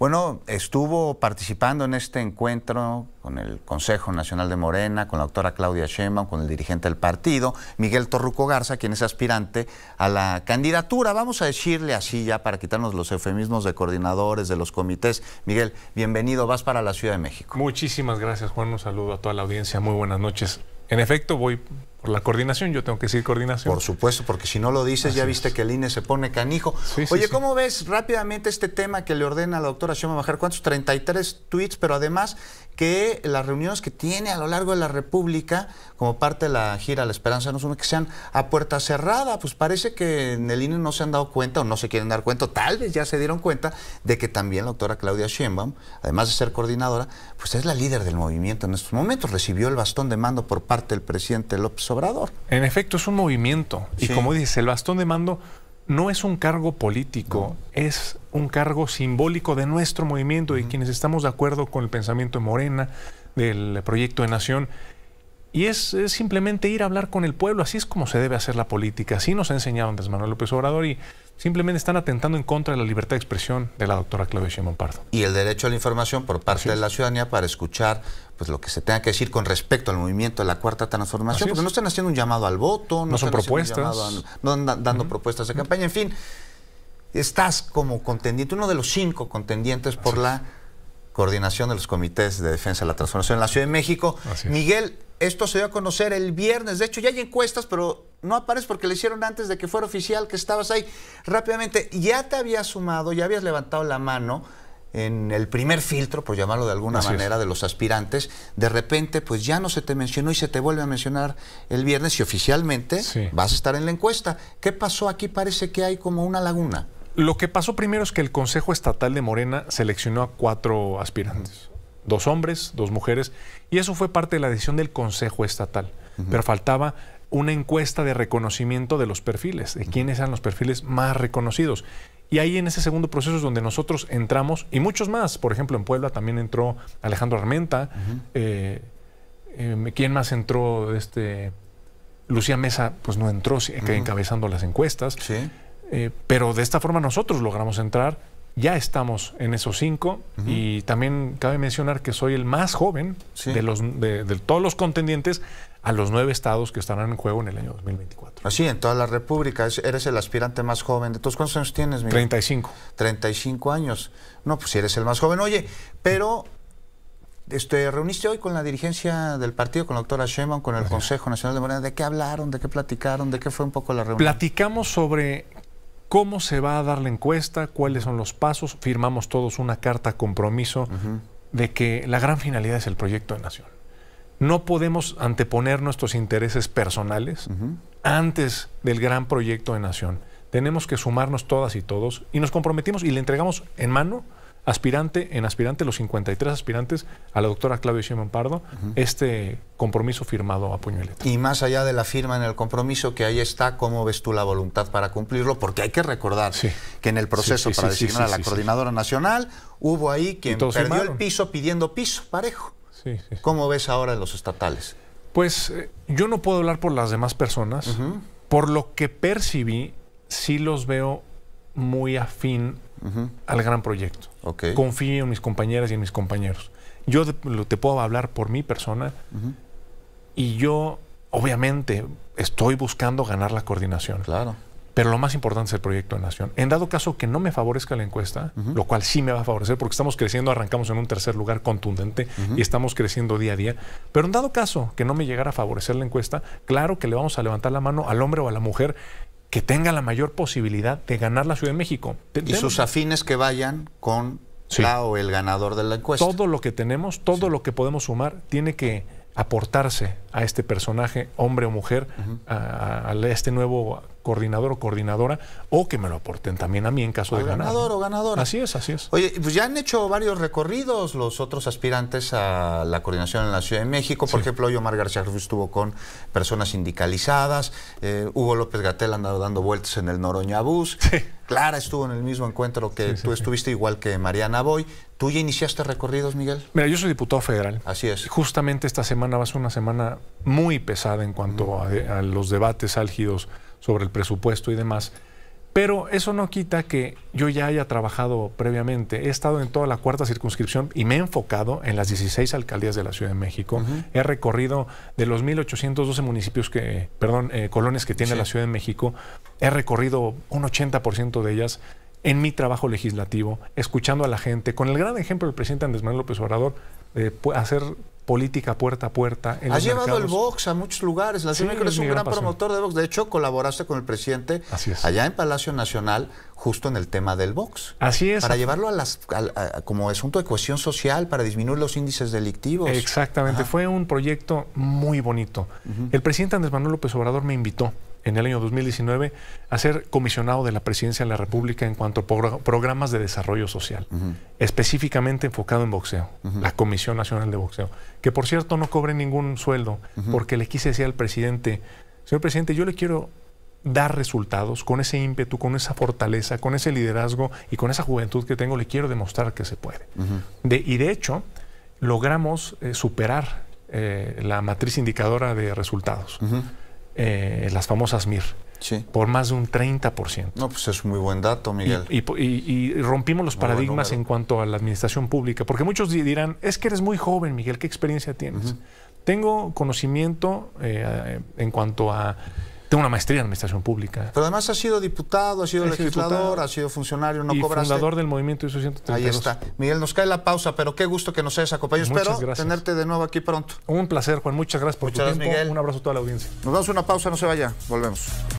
Bueno, estuvo participando en este encuentro con el Consejo Nacional de Morena, con la doctora Claudia Sheinbaum, con el dirigente del partido, Miguel Torruco Garza, quien es aspirante a la candidatura, vamos a decirle así ya para quitarnos los eufemismos de coordinadores, de los comités. Miguel, bienvenido, vas para la Ciudad de México. Muchísimas gracias, Juan, un saludo a toda la audiencia, muy buenas noches. En efecto, voy por la coordinación, yo tengo que decir coordinación. Por supuesto, porque si no lo dices, ya viste que el INE se pone canijo. Oye, ¿cómo ves rápidamente este tema que le ordena la doctora Shoma Bajar? ¿Cuántos? 33 tweets, pero además que las reuniones que tiene a lo largo de la República, como parte de la gira La Esperanza no es que sean a puerta cerrada, pues parece que en el INE no se han dado cuenta o no se quieren dar cuenta, tal vez ya se dieron cuenta de que también la doctora Claudia Sheinbaum, además de ser coordinadora, pues es la líder del movimiento en estos momentos, recibió el bastón de mando por parte del presidente López en efecto, es un movimiento. Y como dices, el bastón de mando no es un cargo político, es un cargo simbólico de nuestro movimiento y quienes estamos de acuerdo con el pensamiento de Morena, del proyecto de Nación y es, simplemente ir a hablar con el pueblo, así es como se debe hacer la política, así nos ha enseñado antes Manuel López Obrador y simplemente están atentando en contra de la libertad de expresión de la doctora Claudia Sheinbaum Pardo. Y el derecho a la información por parte de la ciudadanía para escuchar pues lo que se tenga que decir con respecto al movimiento de la cuarta transformación, porque no están haciendo un llamado al voto, no, son propuestas, no dando propuestas de campaña, en fin, estás como contendiente, uno de los cinco contendientes por la coordinación de los comités de defensa de la transformación en la Ciudad de México. Miguel, esto se dio a conocer el viernes. De hecho, ya hay encuestas, pero no aparece porque le hicieron antes de que fuera oficial que estabas ahí. Rápidamente, ya te habías sumado, ya habías levantado la mano en el primer filtro, por llamarlo de alguna manera, de los aspirantes, de repente pues ya no se te mencionó y se te vuelve a mencionar el viernes y oficialmente vas a estar en la encuesta. ¿Qué pasó aquí? Parece que hay como una laguna. Lo que pasó primero es que el Consejo Estatal de Morena seleccionó a cuatro aspirantes dos hombres, dos mujeres, y eso fue parte de la decisión del Consejo Estatal. Pero faltaba una encuesta de reconocimiento de los perfiles, de quiénes eran los perfiles más reconocidos. Y ahí en ese segundo proceso es donde nosotros entramos, y muchos más, por ejemplo, en Puebla también entró Alejandro Armenta, eh, em, ¿quién más entró? Este, Lucía Mesa, pues no entró, encabezando las encuestas. Eh, pero de esta forma nosotros logramos entrar ya estamos en esos cinco y también cabe mencionar que soy el más joven de, los, de, todos los contendientes a los nueve estados que estarán en juego en el año 2024. Así, en toda la República, eres el aspirante más joven. ¿De todos cuántos años tienes, Miguel? 35. 35 años. No, pues si eres el más joven. Oye, pero este, reuniste hoy con la dirigencia del partido, con la doctora Sheinbaum, con el Consejo Nacional de Morena. ¿De qué hablaron? ¿De qué platicaron? ¿De qué fue un poco la reunión? Platicamos sobre cómo se va a dar la encuesta, cuáles son los pasos. Firmamos todos una carta compromiso de que la gran finalidad es el proyecto de nación. No podemos anteponer nuestros intereses personales antes del gran proyecto de nación. Tenemos que sumarnos todas y todos y nos comprometimos y le entregamos en mano aspirante, en aspirante, los 53 aspirantes a la doctora Claudia simón Pardo, este compromiso firmado a puño Y más allá de la firma en el compromiso, que ahí está, ¿cómo ves tú la voluntad para cumplirlo? Porque hay que recordar que en el proceso para designar a la coordinadora nacional, hubo ahí quien perdió el piso pidiendo piso, parejo. ¿Cómo ves ahora en los estatales? Pues eh, yo no puedo hablar por las demás personas. Por lo que percibí, sí los veo muy afín al gran proyecto. Confío en mis compañeras y en mis compañeros. Yo te, puedo hablar por mi persona y yo, obviamente, estoy buscando ganar la coordinación. Claro. Pero lo más importante es el proyecto de nación. En dado caso que no me favorezca la encuesta, lo cual sí me va a favorecer porque estamos creciendo, arrancamos en un tercer lugar contundente y estamos creciendo día a día. Pero en dado caso que no me llegara a favorecer la encuesta, claro que le vamos a levantar la mano al hombre o a la mujer que tenga la mayor posibilidad de ganar la Ciudad de México. Y sus afines que vayan con la el ganador de la encuesta. Todo lo que tenemos, todo lo que podemos sumar, tiene que aportarse a este personaje, hombre o mujer, a, a, este nuevo coordinador o coordinadora, o que me lo aporten también a mí en caso de ganar. Ganador o ganadora. Así es, así es. Oye, pues ya han hecho varios recorridos los otros aspirantes a la coordinación en la Ciudad de México. Por ejemplo, hoy Omar García estuvo con personas sindicalizadas, eh, Hugo López Gatel andado dando vueltas en el Noroña Bus. Clara estuvo en el mismo encuentro que tú estuviste, igual que Mariana Boy. ¿Tú ya iniciaste recorridos, Miguel? Mira, yo soy diputado federal. Así es. Justamente esta semana va a ser una semana muy pesada en cuanto a los debates álgidos sobre el presupuesto y demás. Pero eso no quita que yo ya haya trabajado previamente. He estado en toda la cuarta circunscripción y me he enfocado en las 16 alcaldías de la Ciudad de México. He recorrido de los 1.812 municipios que, perdón, eh, colonias que tiene la Ciudad de México. He recorrido un 80% de ellas en mi trabajo legislativo, escuchando a la gente, con el gran ejemplo del presidente Andrés Manuel López Obrador, eh, hacer política puerta a puerta. En Has llevado el box a muchos lugares. La es un gran, promotor de box. De hecho, colaboraste con el presidente allá en Palacio Nacional justo en el tema del box. Así es. Para llevarlo a las, como asunto de cohesión social, para disminuir los índices delictivos. Exactamente. Fue un proyecto muy bonito. El presidente Andrés Manuel López Obrador me invitó en el año 2019 a ser comisionado de la Presidencia de la República en cuanto a programas de desarrollo social, específicamente enfocado en boxeo, la Comisión Nacional de Boxeo, que por cierto no cobre ningún sueldo, porque le quise decir al presidente, señor presidente, yo le quiero dar resultados con ese ímpetu, con esa fortaleza, con ese liderazgo y con esa juventud que tengo, le quiero demostrar que se puede. De, y de hecho, logramos eh, superar eh, la matriz indicadora de resultados. Eh, las famosas MIR. Por más de un 30%. No, pues es muy buen dato, Miguel. Y, rompimos los paradigmas en cuanto a la administración pública, porque muchos dirán, es que eres muy joven, Miguel, ¿qué experiencia tienes? Tengo conocimiento eh, en cuanto a tengo una maestría en administración pública. Pero además ha sido diputado, ha sido legislador, ha sido funcionario, no y fundador del Movimiento ISO 132. Ahí está. Miguel, nos cae la pausa, pero qué gusto que nos hayas acompañado. Espero tenerte de nuevo aquí pronto. Un placer, Juan. Muchas gracias por Muchas tu tiempo. Un abrazo a toda la audiencia. Nos damos una pausa, no se vaya. Volvemos.